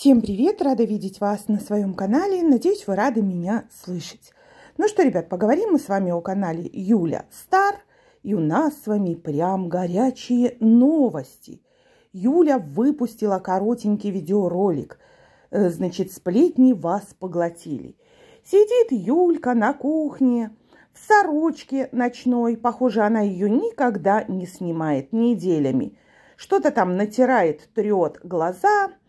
Всем привет! Рада видеть вас на своем канале. Надеюсь, вы рады меня слышать. Ну что, ребят, поговорим мы с вами о канале Юля Стар. И у нас с вами прям горячие новости. Юля выпустила коротенький видеоролик. Э, значит, сплетни вас поглотили. Сидит Юлька на кухне, в сорочке ночной. Похоже, она ее никогда не снимает неделями. Что-то там натирает, трет глаза –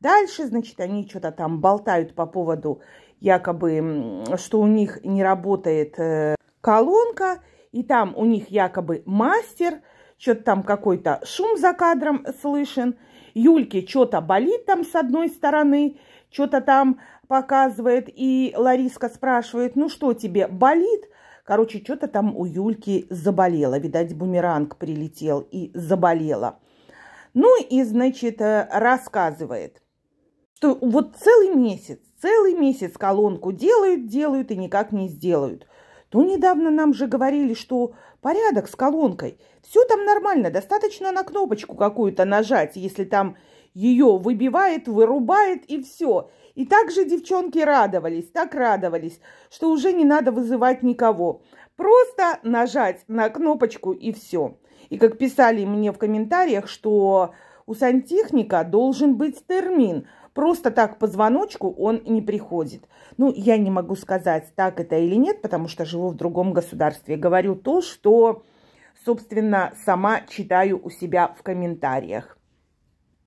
Дальше, значит, они что-то там болтают по поводу якобы, что у них не работает э, колонка, и там у них якобы мастер, что-то там какой-то шум за кадром слышен, Юльке что-то болит там с одной стороны, что-то там показывает, и Лариска спрашивает, ну что тебе, болит? Короче, что-то там у Юльки заболело, видать, бумеранг прилетел и заболело. Ну и, значит, э, рассказывает – что вот целый месяц, целый месяц колонку делают, делают и никак не сделают. То недавно нам же говорили, что порядок с колонкой. Все там нормально, достаточно на кнопочку какую-то нажать, если там ее выбивает, вырубает и все. И также девчонки радовались, так радовались, что уже не надо вызывать никого. Просто нажать на кнопочку и все. И как писали мне в комментариях, что у сантехника должен быть термин – Просто так позвоночку он не приходит. Ну, я не могу сказать, так это или нет, потому что живу в другом государстве. Говорю то, что, собственно, сама читаю у себя в комментариях.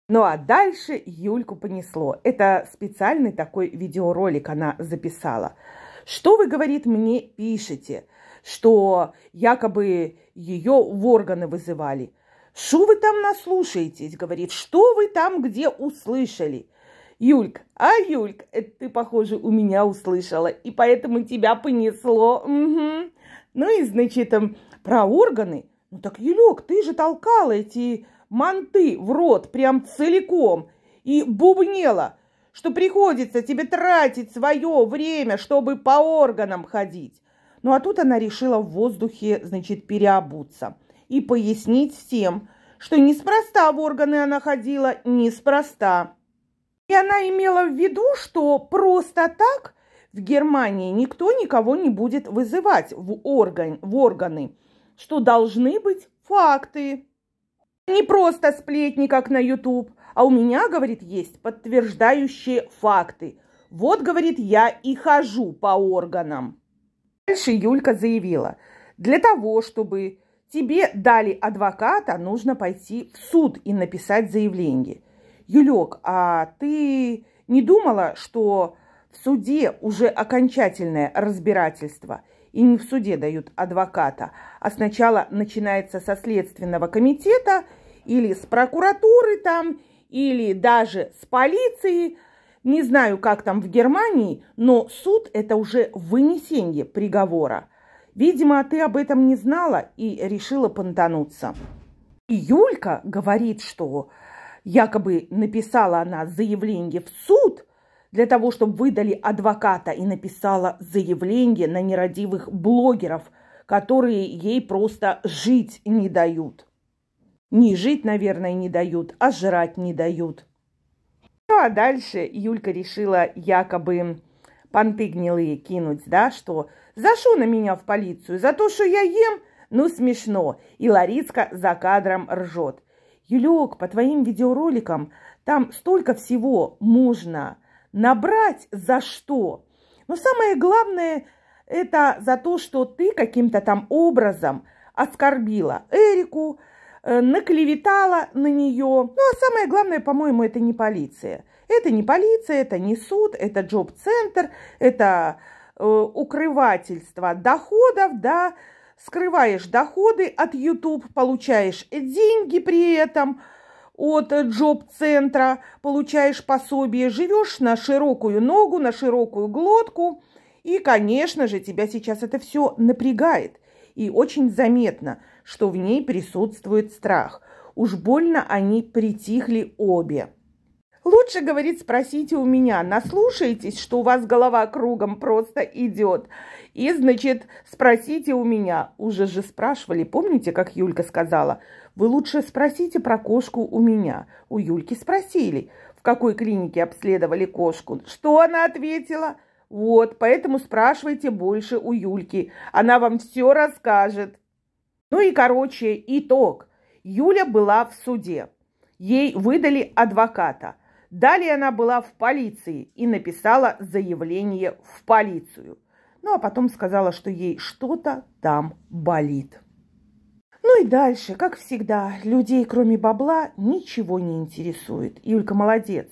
Ну а дальше Юльку понесло. Это специальный такой видеоролик она записала. Что вы, говорит, мне пишете? Что якобы ее в органы вызывали. Что вы там наслушаетесь, говорит, что вы там где услышали? Юлька, а, Юлька, э, ты, похоже, у меня услышала, и поэтому тебя понесло. Угу. Ну и, значит, эм, про органы. Ну так, Юлек, ты же толкала эти манты в рот прям целиком и бубнела, что приходится тебе тратить свое время, чтобы по органам ходить. Ну а тут она решила в воздухе, значит, переобуться и пояснить всем, что неспроста в органы она ходила, неспроста. И она имела в виду, что просто так в Германии никто никого не будет вызывать в, орган, в органы, что должны быть факты. Не просто сплетни, как на YouTube, а у меня, говорит, есть подтверждающие факты. Вот, говорит, я и хожу по органам. Дальше Юлька заявила, для того, чтобы тебе дали адвоката, нужно пойти в суд и написать заявление. Юлек, а ты не думала, что в суде уже окончательное разбирательство? И не в суде дают адвоката, а сначала начинается со следственного комитета или с прокуратуры там, или даже с полиции. Не знаю, как там в Германии, но суд – это уже вынесение приговора. Видимо, ты об этом не знала и решила понтануться. И Юлька говорит, что Якобы написала она заявление в суд для того, чтобы выдали адвоката и написала заявление на нерадивых блогеров, которые ей просто жить не дают. Не жить, наверное, не дают, а жрать не дают. Ну а дальше Юлька решила якобы понты гнилые кинуть, да, что зашу на меня в полицию за то, что я ем, ну смешно. И Лариска за кадром ржет. Юлек, по твоим видеороликам там столько всего можно набрать за что. Но самое главное это за то, что ты каким-то там образом оскорбила Эрику, э, наклеветала на нее. Ну, а самое главное, по-моему, это не полиция. Это не полиция, это не суд, это джоб-центр, это э, укрывательство доходов, да, скрываешь доходы от YouTube, получаешь деньги при этом от джоб-центра, получаешь пособие, живешь на широкую ногу, на широкую глотку. И, конечно же, тебя сейчас это все напрягает. И очень заметно, что в ней присутствует страх. Уж больно они притихли обе. Лучше, говорит, спросите у меня, Наслушайтесь, что у вас голова кругом просто идет. И, значит, спросите у меня. Уже же спрашивали, помните, как Юлька сказала? Вы лучше спросите про кошку у меня. У Юльки спросили, в какой клинике обследовали кошку. Что она ответила? Вот, поэтому спрашивайте больше у Юльки. Она вам все расскажет. Ну и, короче, итог. Юля была в суде. Ей выдали адвоката – Далее она была в полиции и написала заявление в полицию. Ну, а потом сказала, что ей что-то там болит. Ну и дальше, как всегда, людей, кроме бабла, ничего не интересует. Юлька, молодец,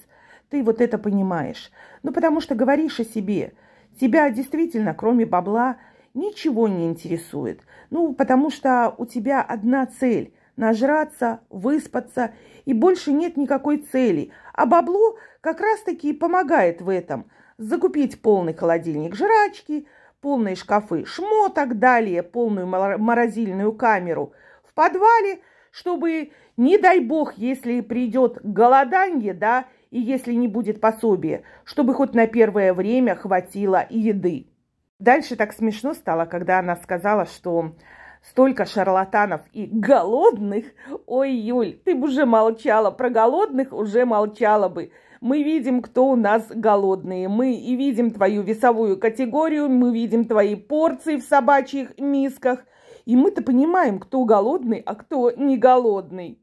ты вот это понимаешь. Ну, потому что говоришь о себе. Тебя действительно, кроме бабла, ничего не интересует. Ну, потому что у тебя одна цель нажраться, выспаться, и больше нет никакой цели. А бабло как раз-таки и помогает в этом. Закупить полный холодильник жрачки, полные шкафы шмоток, далее полную морозильную камеру в подвале, чтобы, не дай бог, если придет голоданье, да, и если не будет пособия, чтобы хоть на первое время хватило и еды. Дальше так смешно стало, когда она сказала, что столько шарлатанов и голодных. Ой, Юль, ты бы уже молчала, про голодных уже молчала бы. Мы видим, кто у нас голодные. Мы и видим твою весовую категорию, мы видим твои порции в собачьих мисках. И мы-то понимаем, кто голодный, а кто не голодный.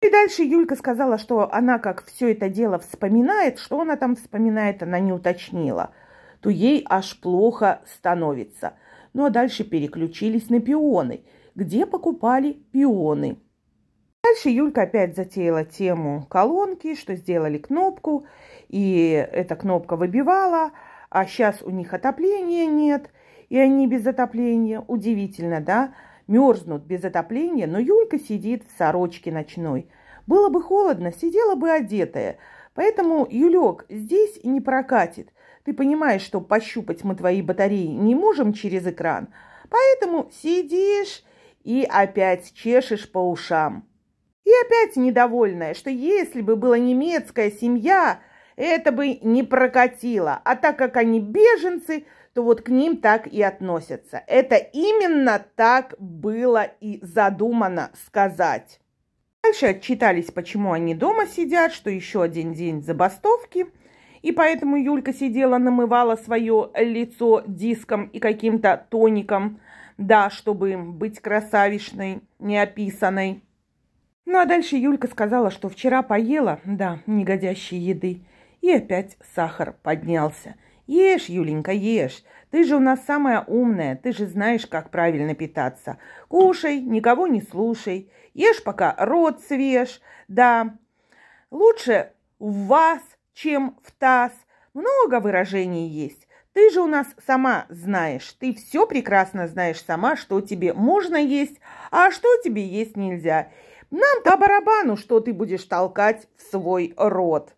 И дальше Юлька сказала, что она как все это дело вспоминает, что она там вспоминает, она не уточнила, то ей аж плохо становится – ну а дальше переключились на пионы, где покупали пионы. Дальше Юлька опять затеяла тему колонки, что сделали кнопку, и эта кнопка выбивала, а сейчас у них отопления нет, и они без отопления. Удивительно, да? Мерзнут без отопления, но Юлька сидит в сорочке ночной. Было бы холодно, сидела бы одетая. Поэтому, Юлек, здесь не прокатит. Ты понимаешь, что пощупать мы твои батареи не можем через экран, поэтому сидишь и опять чешешь по ушам. И опять недовольная, что если бы была немецкая семья, это бы не прокатило. А так как они беженцы, то вот к ним так и относятся. Это именно так было и задумано сказать. Дальше отчитались, почему они дома сидят, что еще один день забастовки – и поэтому Юлька сидела, намывала свое лицо диском и каким-то тоником, да, чтобы быть красавишной, неописанной. Ну а дальше Юлька сказала, что вчера поела, да, негодящей еды, и опять сахар поднялся. Ешь, Юленька, ешь. Ты же у нас самая умная, ты же знаешь, как правильно питаться. Кушай, никого не слушай. Ешь, пока рот свеж. Да, лучше в вас, чем в таз. Много выражений есть. Ты же у нас сама знаешь, ты все прекрасно знаешь сама, что тебе можно есть, а что тебе есть нельзя. Нам-то барабану, что ты будешь толкать в свой рот.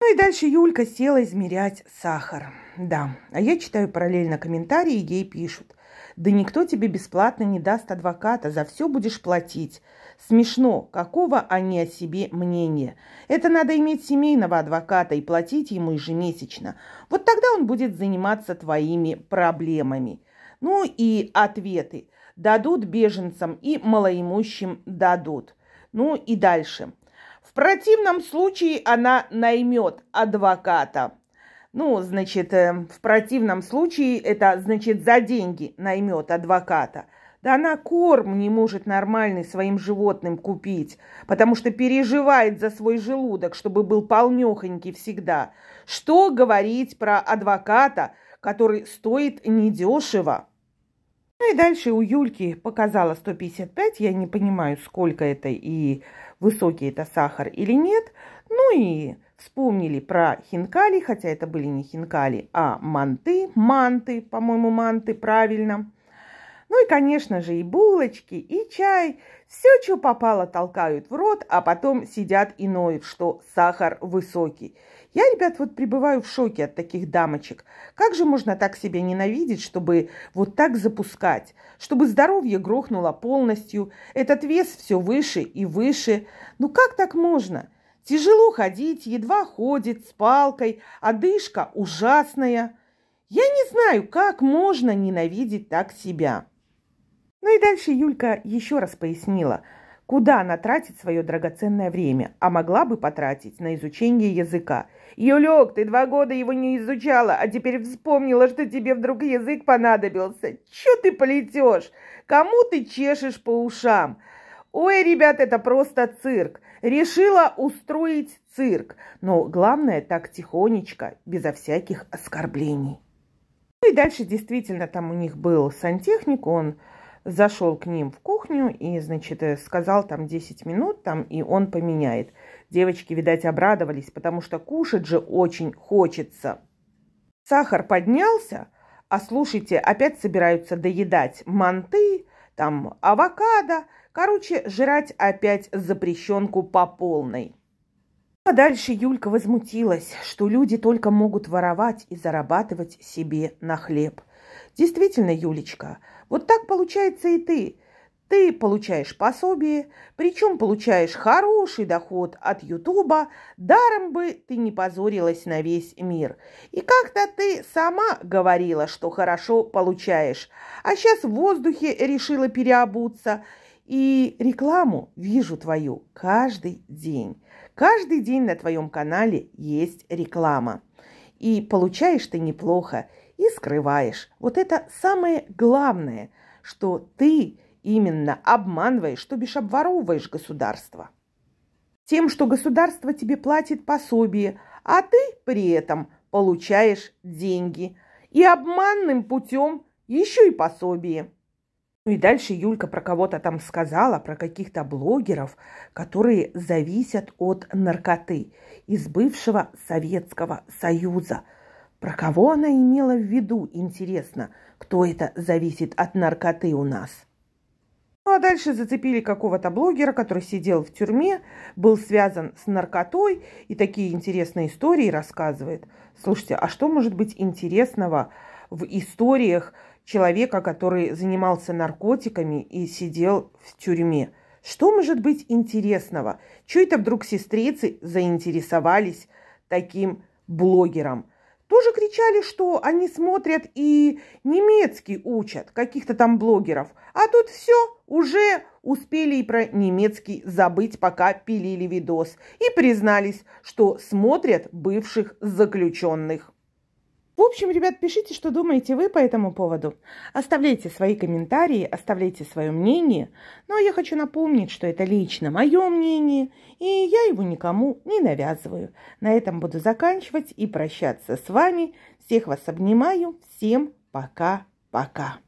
Ну и дальше Юлька села измерять сахар. Да, а я читаю параллельно комментарии, ей пишут. Да никто тебе бесплатно не даст адвоката, за все будешь платить. Смешно, какого они о себе мнения. Это надо иметь семейного адвоката и платить ему ежемесячно. Вот тогда он будет заниматься твоими проблемами. Ну и ответы. Дадут беженцам и малоимущим дадут. Ну и дальше. В противном случае она наймет адвоката. Ну, значит, э, в противном случае это значит за деньги наймет адвоката – да она корм не может нормальный своим животным купить, потому что переживает за свой желудок, чтобы был полнехонький всегда. Что говорить про адвоката, который стоит недешево? Ну и дальше у Юльки показала 155, я не понимаю, сколько это и высокий это сахар или нет. Ну и вспомнили про хинкали, хотя это были не хинкали, а манты, манты, по-моему, манты, правильно – ну и, конечно же, и булочки, и чай. Все, что попало, толкают в рот, а потом сидят и ноют, что сахар высокий. Я, ребят, вот пребываю в шоке от таких дамочек. Как же можно так себя ненавидеть, чтобы вот так запускать? Чтобы здоровье грохнуло полностью, этот вес все выше и выше. Ну как так можно? Тяжело ходить, едва ходит, с палкой, а дышка ужасная. Я не знаю, как можно ненавидеть так себя. Ну и дальше Юлька еще раз пояснила, куда она тратит свое драгоценное время, а могла бы потратить на изучение языка. «Юлек, ты два года его не изучала, а теперь вспомнила, что тебе вдруг язык понадобился. Че ты полетешь? Кому ты чешешь по ушам?» Ой, ребят, это просто цирк. Решила устроить цирк. Но главное так тихонечко, безо всяких оскорблений. Ну и дальше действительно там у них был сантехник, он зашел к ним в кухню и, значит, э, сказал там 10 минут, там, и он поменяет. Девочки, видать, обрадовались, потому что кушать же очень хочется. Сахар поднялся, а слушайте, опять собираются доедать манты, там, авокадо. Короче, жрать опять запрещенку по полной. А дальше Юлька возмутилась, что люди только могут воровать и зарабатывать себе на хлеб – Действительно, Юлечка, вот так получается и ты. Ты получаешь пособие, причем получаешь хороший доход от Ютуба, даром бы ты не позорилась на весь мир. И как-то ты сама говорила, что хорошо получаешь, а сейчас в воздухе решила переобуться. И рекламу вижу твою каждый день. Каждый день на твоем канале есть реклама. И получаешь ты неплохо и скрываешь. Вот это самое главное, что ты именно обманываешь, то бишь обворовываешь государство. Тем, что государство тебе платит пособие, а ты при этом получаешь деньги. И обманным путем еще и пособие. Ну и дальше Юлька про кого-то там сказала, про каких-то блогеров, которые зависят от наркоты из бывшего Советского Союза – про кого она имела в виду, интересно, кто это зависит от наркоты у нас? Ну, а дальше зацепили какого-то блогера, который сидел в тюрьме, был связан с наркотой и такие интересные истории рассказывает. Слушайте, а что может быть интересного в историях человека, который занимался наркотиками и сидел в тюрьме? Что может быть интересного? Чего это вдруг сестрицы заинтересовались таким блогером – тоже кричали, что они смотрят и немецкий учат каких-то там блогеров. А тут все, уже успели и про немецкий забыть, пока пилили видос. И признались, что смотрят бывших заключенных. В общем, ребят, пишите, что думаете вы по этому поводу. Оставляйте свои комментарии, оставляйте свое мнение. Но я хочу напомнить, что это лично мое мнение, и я его никому не навязываю. На этом буду заканчивать и прощаться с вами. Всех вас обнимаю. Всем пока-пока.